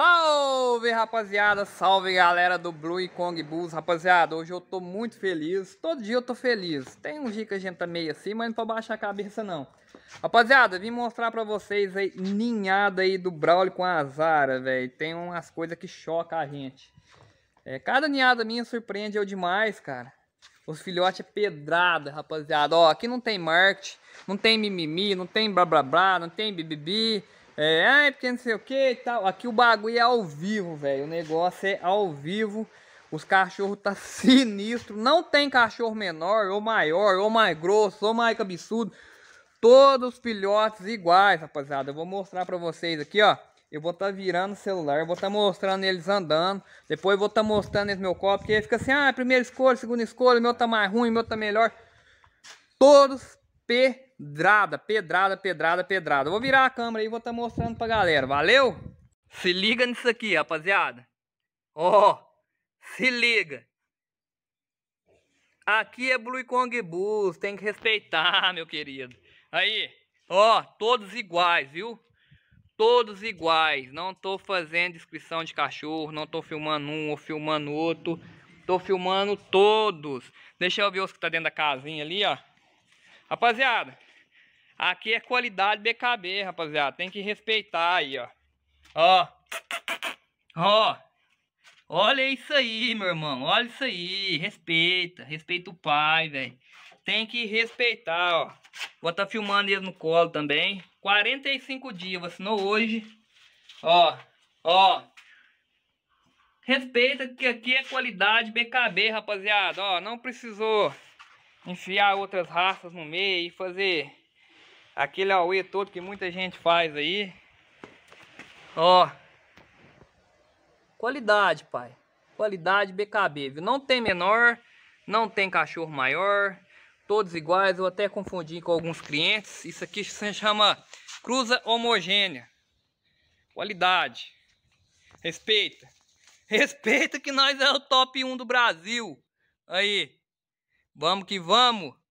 Salve rapaziada, salve galera do Blue Kong Bulls Rapaziada, hoje eu tô muito feliz, todo dia eu tô feliz Tem um dia que a gente tá meio assim, mas não pra baixar a cabeça não Rapaziada, vim mostrar pra vocês aí, ninhada aí do Braulio com a Zara, velho Tem umas coisas que chocam a gente é, Cada ninhada minha surpreende eu demais, cara os filhotes é pedrada, rapaziada. Ó, aqui não tem marketing, não tem mimimi, não tem blá blá blá, não tem bibibi. É, ai, porque não sei o que e tal. Aqui o bagulho é ao vivo, velho. O negócio é ao vivo. Os cachorros tá sinistro. Não tem cachorro menor, ou maior, ou mais grosso, ou mais absurdo. Todos filhotes iguais, rapaziada. Eu vou mostrar pra vocês aqui, ó. Eu vou estar tá virando o celular, vou estar tá mostrando eles andando. Depois vou estar tá mostrando esse meu copo, porque aí fica assim, ah, primeira escolha, segunda escolha, meu tá mais ruim, meu tá melhor. Todos perfeitos pedrada, pedrada, pedrada, pedrada. Vou virar a câmera aí e vou estar tá mostrando pra galera, valeu? Se liga nisso aqui, rapaziada. Ó, oh, se liga. Aqui é Blue Kong Bus, tem que respeitar, meu querido. Aí, ó, todos iguais, viu? Todos iguais. Não tô fazendo inscrição de cachorro, não tô filmando um ou filmando outro. Tô filmando todos. Deixa eu ver os que tá dentro da casinha ali, ó. Rapaziada, Aqui é qualidade BKB, rapaziada. Tem que respeitar aí, ó. Ó. Ó. Olha isso aí, meu irmão. Olha isso aí. Respeita. Respeita o pai, velho. Tem que respeitar, ó. Vou estar tá filmando ele no colo também. 45 dias. Vacinou hoje. Ó. Ó. Respeita que aqui é qualidade BKB, rapaziada. Ó, não precisou enfiar outras raças no meio e fazer Aquele auê todo que muita gente faz aí. Ó. Qualidade, pai. Qualidade BKB, viu? Não tem menor, não tem cachorro maior. Todos iguais, eu até confundi com alguns clientes. Isso aqui se chama cruza homogênea. Qualidade. Respeita. Respeita que nós é o top 1 do Brasil. Aí. Vamos que vamos.